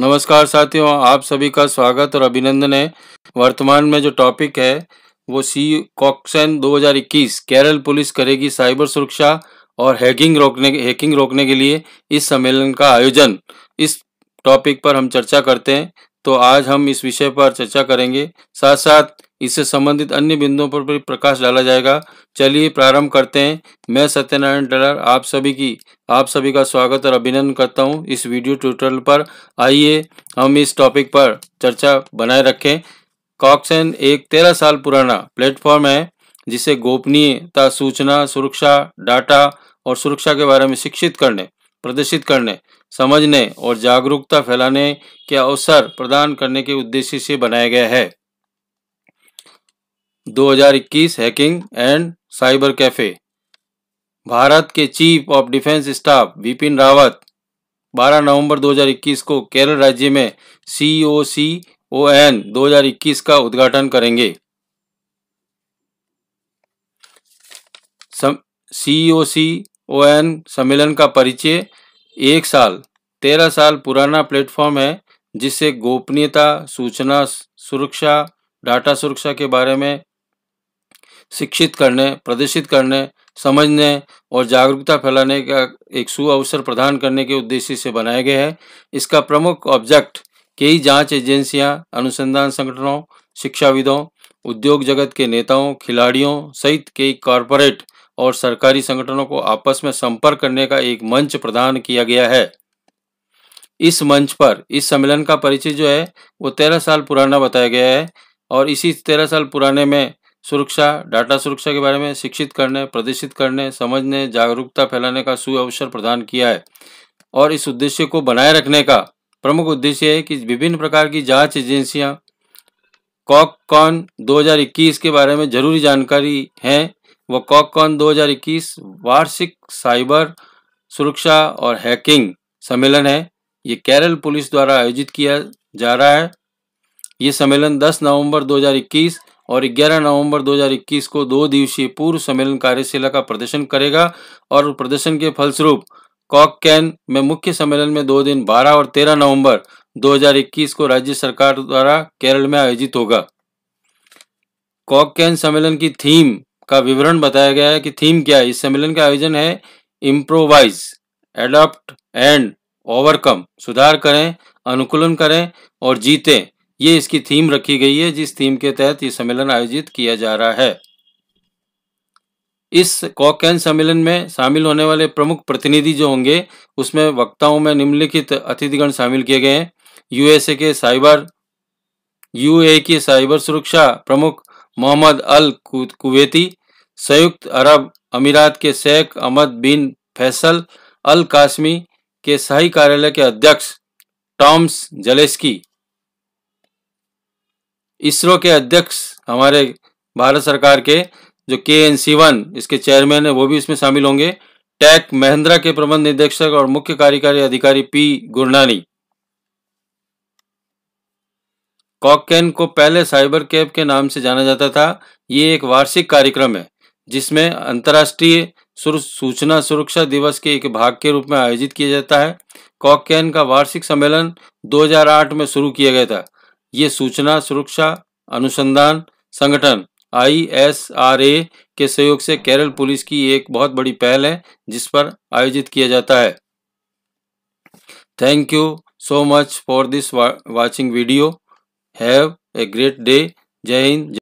नमस्कार साथियों आप सभी का स्वागत और अभिनंदन है वर्तमान में जो टॉपिक है वो सी कॉक्सन 2021 केरल पुलिस करेगी साइबर सुरक्षा और हैकिंग रोकने हैकिंग रोकने के लिए इस सम्मेलन का आयोजन इस टॉपिक पर हम चर्चा करते हैं तो आज हम इस विषय पर चर्चा करेंगे साथ साथ इससे संबंधित अन्य बिंदुओं पर भी प्रकाश डाला जाएगा चलिए प्रारंभ करते हैं मैं सत्यनारायण डलर आप सभी की आप सभी का स्वागत और अभिनंदन करता हूं इस वीडियो ट्यूटोरियल पर आइए हम इस टॉपिक पर चर्चा बनाए रखें कॉक्सन एक तेरह साल पुराना प्लेटफॉर्म है जिसे गोपनीयता सूचना सुरक्षा डाटा और सुरक्षा के बारे में शिक्षित करने प्रदर्शित करने समझने और जागरूकता फैलाने के अवसर प्रदान करने के उद्देश्य से बनाया गया है 2021 hacking and cyber cafe Bharat के chief of defence staff Vipin Rawat 12 नवंबर 2021 को केरल राज्य में सी ओ सी ओ एन दो का उद्घाटन करेंगे सी ओ सी ओ एन सम्मेलन का परिचय एक साल तेरह साल पुराना प्लेटफॉर्म है जिससे गोपनीयता सूचना सुरक्षा डाटा सुरक्षा के बारे में शिक्षित करने प्रदर्शित करने समझने और जागरूकता फैलाने का एक सुअवसर प्रदान करने के उद्देश्य से बनाया गया है इसका प्रमुख ऑब्जेक्ट कई जांच एजेंसियां अनुसंधान संगठनों शिक्षाविदों उद्योग जगत के नेताओं खिलाड़ियों सहित कई कॉरपोरेट और सरकारी संगठनों को आपस में संपर्क करने का एक मंच प्रदान किया गया है इस मंच पर इस सम्मेलन का परिचय जो है वो तेरह साल पुराना बताया गया है और इसी तेरह साल पुराने में सुरक्षा डाटा सुरक्षा के बारे में शिक्षित करने प्रदर्शित करने समझने जागरूकता फैलाने का सुअवसर प्रदान किया है और इस उद्देश्य को बनाए रखने का प्रमुख उद्देश्य है कि विभिन्न प्रकार की जांच एजेंसियां कॉक कॉन दो के बारे में जरूरी जानकारी है वह कॉक कॉन दो वार्षिक साइबर सुरक्षा और हैकिंग सम्मेलन है ये केरल पुलिस द्वारा आयोजित किया जा रहा है ये सम्मेलन 10 नवंबर और 11 नवंबर 2021 को दो दिवसीय पूर्व सम्मेलन कार्यशाला का प्रदर्शन करेगा और प्रदर्शन के फलस्वरूप कॉक कैन में मुख्य सम्मेलन में दो दिन 12 और 13 नवंबर 2021 को राज्य सरकार द्वारा केरल में आयोजित होगा कॉक कैन सम्मेलन की थीम का विवरण बताया गया है कि थीम क्या है इस सम्मेलन का आयोजन है इम्प्रोवाइज एडॉप्ट एंड ओवरकम सुधार करें अनुकूलन करें और जीतें ये इसकी थीम रखी गई है जिस थीम के तहत ये सम्मेलन आयोजित किया जा रहा है इस कॉकैन सम्मेलन में शामिल होने वाले प्रमुख प्रतिनिधि जो होंगे उसमें वक्ताओं में निम्नलिखित अतिथिगण शामिल किए गए हैं यूएसए के साइबर यूए के साइबर सुरक्षा प्रमुख मोहम्मद अल कुवैती संयुक्त अरब अमीरात के शेख अहमद बिन फैसल अल कासमी के शाही कार्यालय के अध्यक्ष टॉम्स जलेस्की इसरो के अध्यक्ष हमारे भारत सरकार के जो के एन सीवन इसके चेयरमैन है वो भी इसमें शामिल होंगे टैक महिंद्रा के प्रबंध निदेशक और मुख्य कार्यकारी अधिकारी पी गुरनानी कॉकैन को पहले साइबर कैब के नाम से जाना जाता था ये एक वार्षिक कार्यक्रम है जिसमें अंतर्राष्ट्रीय सूचना सुरक्षा दिवस के एक भाग के रूप में आयोजित किया जाता है कॉकैन का वार्षिक सम्मेलन 2008 में शुरू किया गया था ये सूचना सुरक्षा अनुसंधान संगठन आई के सहयोग से केरल पुलिस की एक बहुत बड़ी पहल है जिस पर आयोजित किया जाता है thank you so much for this watching video have a great day जय हिंद